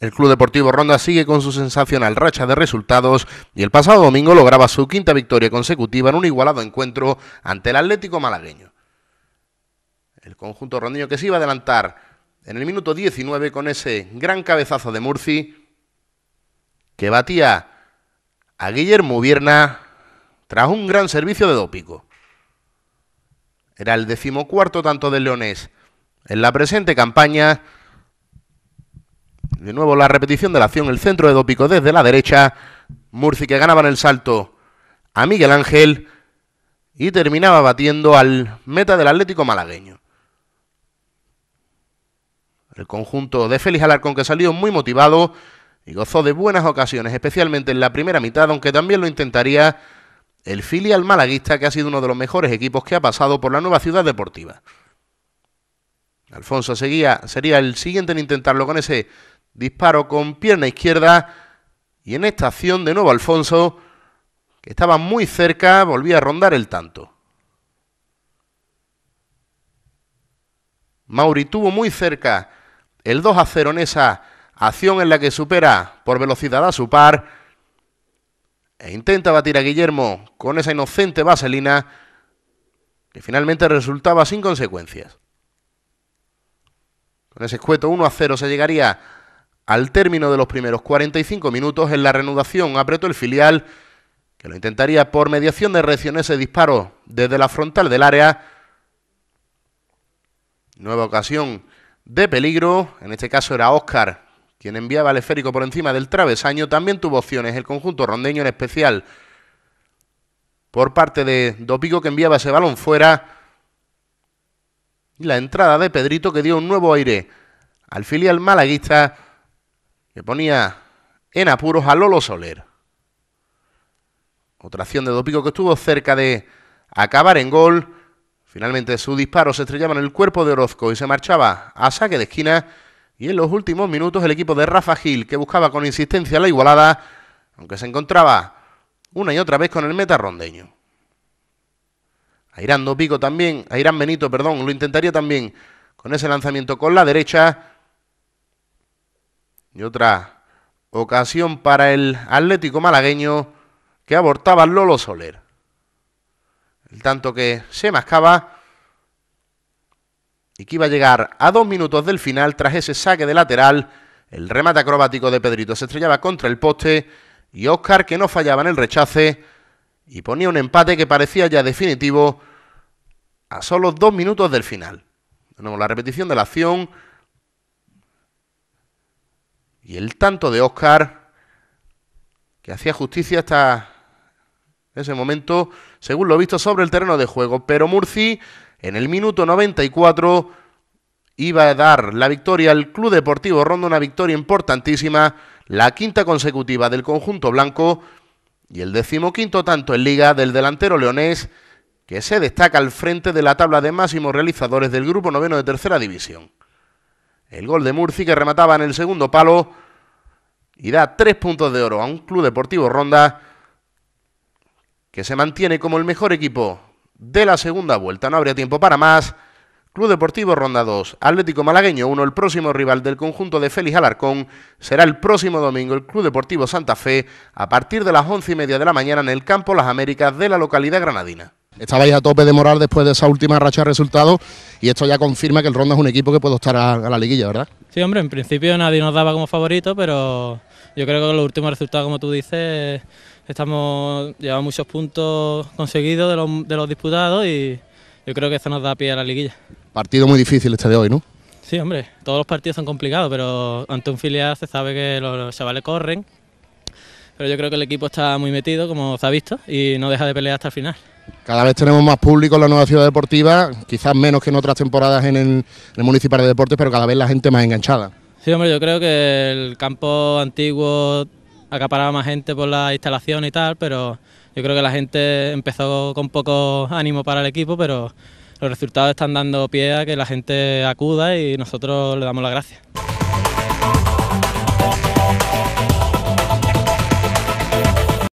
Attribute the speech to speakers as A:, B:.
A: El Club Deportivo Ronda sigue con su sensacional racha de resultados y el pasado domingo lograba su quinta victoria consecutiva en un igualado encuentro ante el Atlético malagueño. El conjunto rondino que se iba a adelantar en el minuto 19 con ese gran cabezazo de Murci que batía a Guillermo Vierna tras un gran servicio de Dópico. Era el decimocuarto tanto de Leones en la presente campaña de nuevo la repetición de la acción, el centro de Dopico desde la derecha. Murci que ganaba en el salto a Miguel Ángel y terminaba batiendo al meta del Atlético malagueño. El conjunto de Félix Alarcón que salió muy motivado y gozó de buenas ocasiones, especialmente en la primera mitad, aunque también lo intentaría el filial malaguista que ha sido uno de los mejores equipos que ha pasado por la nueva ciudad deportiva. Alfonso seguía, sería el siguiente en intentarlo con ese disparo con pierna izquierda y en esta acción de nuevo Alfonso, que estaba muy cerca, volvía a rondar el tanto. Mauri tuvo muy cerca el 2 a 0 en esa acción en la que supera por velocidad a su par e intenta batir a Guillermo con esa inocente vaselina que finalmente resultaba sin consecuencias. Con ese escueto 1 a 0 se llegaría al término de los primeros 45 minutos en la reanudación apretó el filial, que lo intentaría por mediación de reacciones... ese disparo desde la frontal del área. Nueva ocasión de peligro, en este caso era Óscar quien enviaba el esférico por encima del travesaño, también tuvo opciones el conjunto rondeño en especial por parte de Dopico que enviaba ese balón fuera. Y la entrada de Pedrito que dio un nuevo aire al filial malaguista que ponía en apuros a Lolo Soler. Otra acción de Dopico que estuvo cerca de acabar en gol. Finalmente su disparo se estrellaba en el cuerpo de Orozco y se marchaba a saque de esquina. Y en los últimos minutos el equipo de Rafa Gil, que buscaba con insistencia la igualada, aunque se encontraba una y otra vez con el meta rondeño. Airán Dopico también, Airán Benito, perdón, lo intentaría también con ese lanzamiento con la derecha y otra ocasión para el Atlético malagueño que abortaba Lolo Soler. El tanto que se mascaba y que iba a llegar a dos minutos del final tras ese saque de lateral. El remate acrobático de Pedrito se estrellaba contra el poste y Oscar, que no fallaba en el rechace, y ponía un empate que parecía ya definitivo a solo dos minutos del final. la repetición de la acción y el tanto de Oscar, que hacía justicia hasta ese momento, según lo visto, sobre el terreno de juego. Pero Murci, en el minuto 94, iba a dar la victoria al Club Deportivo Ronda, una victoria importantísima, la quinta consecutiva del conjunto blanco y el decimoquinto tanto en liga del delantero leonés, que se destaca al frente de la tabla de máximos realizadores del Grupo Noveno de Tercera División. El gol de Murci que remataba en el segundo palo y da tres puntos de oro a un Club Deportivo Ronda que se mantiene como el mejor equipo de la segunda vuelta. No habría tiempo para más. Club Deportivo Ronda 2, Atlético Malagueño 1, el próximo rival del conjunto de Félix Alarcón será el próximo domingo el Club Deportivo Santa Fe a partir de las once y media de la mañana en el Campo Las Américas de la localidad granadina. Estabais a tope de moral después de esa última racha de resultados y esto ya confirma que el Ronda es un equipo que puede estar a, la liguilla, ¿verdad?
B: Sí, hombre, en principio nadie nos daba como favorito, pero yo creo que los últimos resultados, como tú dices, estamos llevamos muchos puntos conseguidos de los, de los disputados y yo creo que eso nos da pie a la liguilla.
A: Partido muy difícil este de hoy, ¿no?
B: Sí, hombre, todos los partidos son complicados, pero ante un filial se sabe que los chavales corren, pero yo creo que el equipo está muy metido, como se ha visto, y no deja de pelear hasta el final.
A: Cada vez tenemos más público en la nueva ciudad deportiva, quizás menos que en otras temporadas en el, Municipal de Deportes, pero cada vez la gente más enganchada.
B: Sí, hombre, yo creo que el campo antiguo acaparaba más gente por la instalación y tal, pero yo creo que la gente empezó con poco ánimo para el equipo, pero los resultados están dando pie a que la gente acuda y nosotros le damos las gracias.